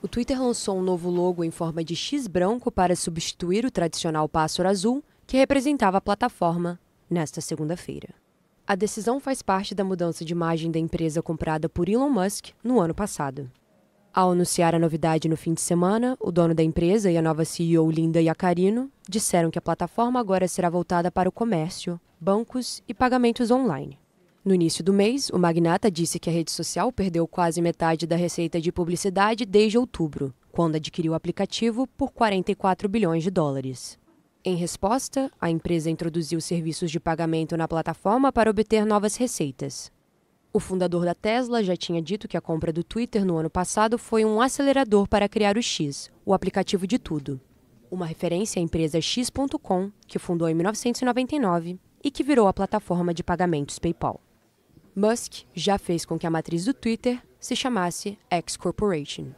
O Twitter lançou um novo logo em forma de X branco para substituir o tradicional pássaro azul, que representava a plataforma, nesta segunda-feira. A decisão faz parte da mudança de imagem da empresa comprada por Elon Musk no ano passado. Ao anunciar a novidade no fim de semana, o dono da empresa e a nova CEO Linda Iacarino disseram que a plataforma agora será voltada para o comércio, bancos e pagamentos online. No início do mês, o magnata disse que a rede social perdeu quase metade da receita de publicidade desde outubro, quando adquiriu o aplicativo por 44 bilhões de dólares. Em resposta, a empresa introduziu serviços de pagamento na plataforma para obter novas receitas. O fundador da Tesla já tinha dito que a compra do Twitter no ano passado foi um acelerador para criar o X, o aplicativo de tudo. Uma referência à empresa X.com, que fundou em 1999 e que virou a plataforma de pagamentos PayPal. Musk já fez com que a matriz do Twitter se chamasse X Corporation.